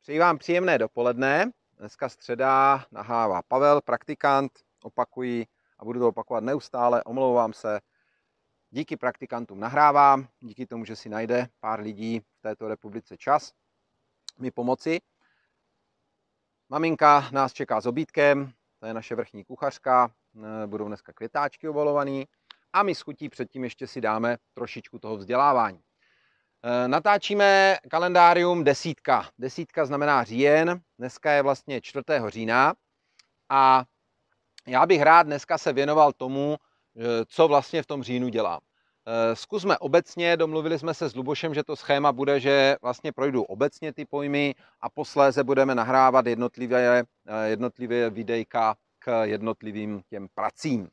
Přeji vám příjemné dopoledne. Dneska středa nahává Pavel, praktikant, opakuji a budu to opakovat neustále, omlouvám se. Díky praktikantům nahrávám, díky tomu, že si najde pár lidí v této republice čas mi pomoci. Maminka nás čeká s obídkem, to je naše vrchní kuchařka, e, budou dneska květáčky obalovaný a my s chutí předtím ještě si dáme trošičku toho vzdělávání. E, natáčíme kalendárium desítka. Desítka znamená říjen, dneska je vlastně 4. října a já bych rád dneska se věnoval tomu, e, co vlastně v tom říjnu dělám. E, zkusme obecně, domluvili jsme se s Lubošem, že to schéma bude, že vlastně projdu obecně ty pojmy a posléze budeme nahrávat jednotlivé, jednotlivé videjka k jednotlivým těm pracím,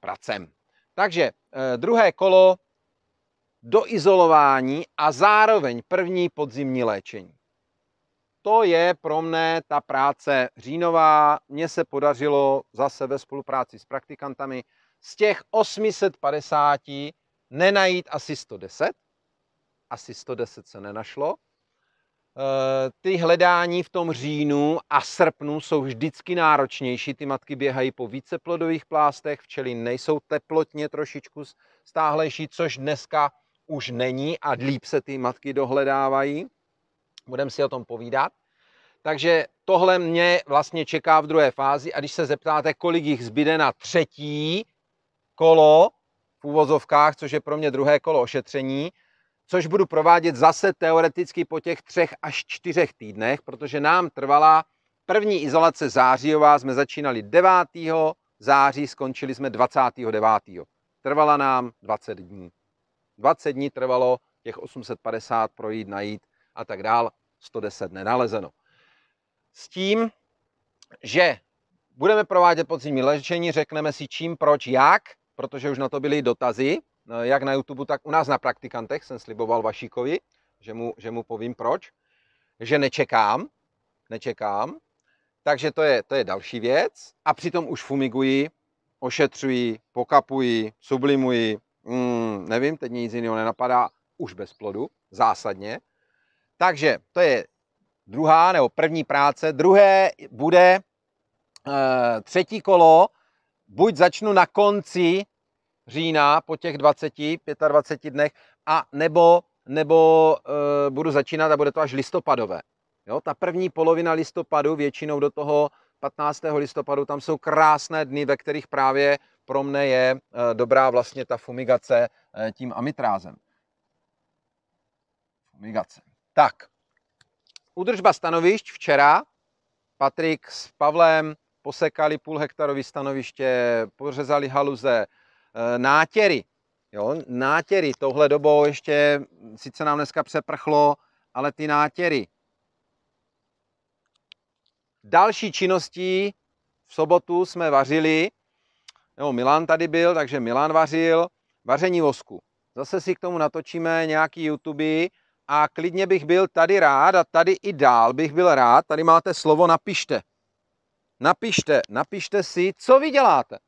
pracem. Takže eh, druhé kolo do izolování a zároveň první podzimní léčení. To je pro mne ta práce říjnová. Mně se podařilo zase ve spolupráci s praktikantami z těch 850 nenajít asi 110. Asi 110 se nenašlo, Eh, ty hledání v tom říjnu a srpnu jsou vždycky náročnější. Ty matky běhají po více plodových plástech, včely nejsou teplotně trošičku stáhlejší, což dneska už není a líp se ty matky dohledávají. Budeme si o tom povídat. Takže tohle mě vlastně čeká v druhé fázi a když se zeptáte, kolik jich zbyde na třetí kolo v úvozovkách, což je pro mě druhé kolo ošetření, což budu provádět zase teoreticky po těch třech až čtyřech týdnech, protože nám trvala první izolace zářijová, jsme začínali 9. září, skončili jsme 29. Trvala nám 20 dní. 20 dní trvalo těch 850 projít, najít a tak dál, 110 nenalezeno. S tím, že budeme provádět podzimní léčení, řekneme si čím, proč, jak, protože už na to byly dotazy, No, jak na YouTube, tak u nás na praktikantech jsem sliboval Vašíkovi, že mu, že mu povím proč, že nečekám, nečekám, takže to je, to je další věc a přitom už fumiguji, ošetřuji, pokapuji, sublimuji, mm, nevím, teď nic jiného nenapadá, už bez plodu, zásadně. Takže to je druhá nebo první práce. Druhé bude e, třetí kolo, buď začnu na konci října po těch 20, 25 dnech a nebo, nebo e, budu začínat a bude to až listopadové. Jo, ta první polovina listopadu, většinou do toho 15. listopadu, tam jsou krásné dny, ve kterých právě pro mne je e, dobrá vlastně ta fumigace e, tím amitrázem. Fumigace. Tak, udržba stanovišť včera. Patrik s Pavlem posekali půl hektarový stanoviště, pořezali haluze, Eh, nátěry. Jo, nátěry touhle dobou ještě, sice nám dneska přeprchlo, ale ty nátěry. Další činností v sobotu jsme vařili, nebo Milan tady byl, takže Milan vařil, vaření vosku. Zase si k tomu natočíme nějaký YouTube a klidně bych byl tady rád a tady i dál bych byl rád. Tady máte slovo napište. Napište, napište si, co vy děláte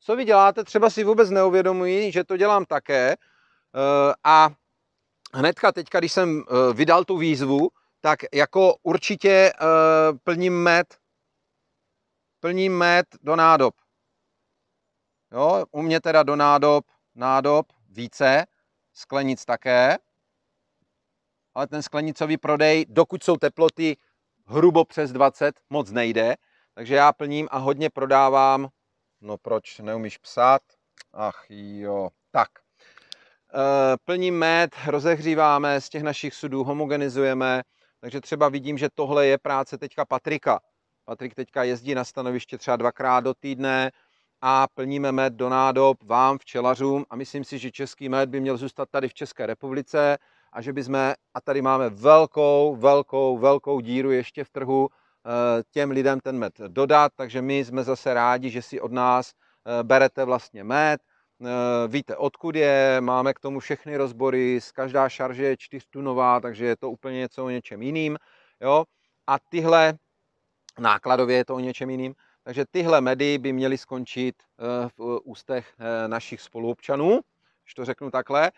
co vy děláte, třeba si vůbec neuvědomují, že to dělám také eh, a hnedka teďka, když jsem eh, vydal tu výzvu, tak jako určitě eh, plním med, plním med do nádob. Jo, u mě teda do nádob, nádob více, sklenic také, ale ten sklenicový prodej, dokud jsou teploty hrubo přes 20, moc nejde, takže já plním a hodně prodávám No proč neumíš psát? Ach jo, tak. E, eh, plním med, rozehříváme z těch našich sudů, homogenizujeme, takže třeba vidím, že tohle je práce teďka Patrika. Patrik teďka jezdí na stanoviště třeba dvakrát do týdne a plníme med do nádob vám, včelařům a myslím si, že český med by měl zůstat tady v České republice a že by jsme, a tady máme velkou, velkou, velkou díru ještě v trhu, Eh, těm lidem ten med dodat, takže my jsme zase rádi, že si od nás eh, berete vlastně med, eh, víte odkud je, máme k tomu všechny rozbory, z každá šarže je čtyřtunová, takže je to úplně něco o něčem jiným. Jo? A tyhle, nákladově je to o něčem jiným, takže tyhle medy by měly skončit v ústech našich spoluobčanů, když to řeknu takhle.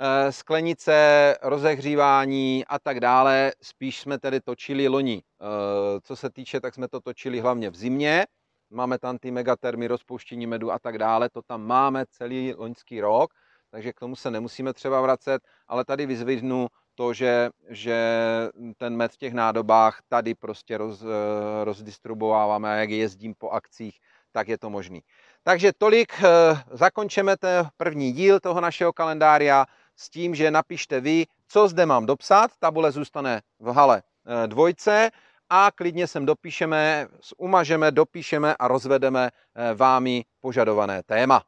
Eh, sklenice, rozehřívání a tak dále. Spíš jsme tedy točili loni. Eh, co se týče, tak jsme to točili hlavně v zimě. Máme tam ty megatermy, rozpouštění medu a tak dále. To tam máme celý loňský rok, takže k tomu se nemusíme třeba vracet, ale tady vyzvihnu to, že, že ten med v těch nádobách tady prostě roz, eh, rozdistribuováváme a jak jezdím po akcích, tak je to možný. Takže tolik, zakončeme ten první díl toho našeho kalendária s tím, že napište vy, co zde mám dopsat, tabule zůstane v hale e, dvojce a klidně sem dopíšeme, umažeme, dopíšeme a rozvedeme e, vámi požadované téma.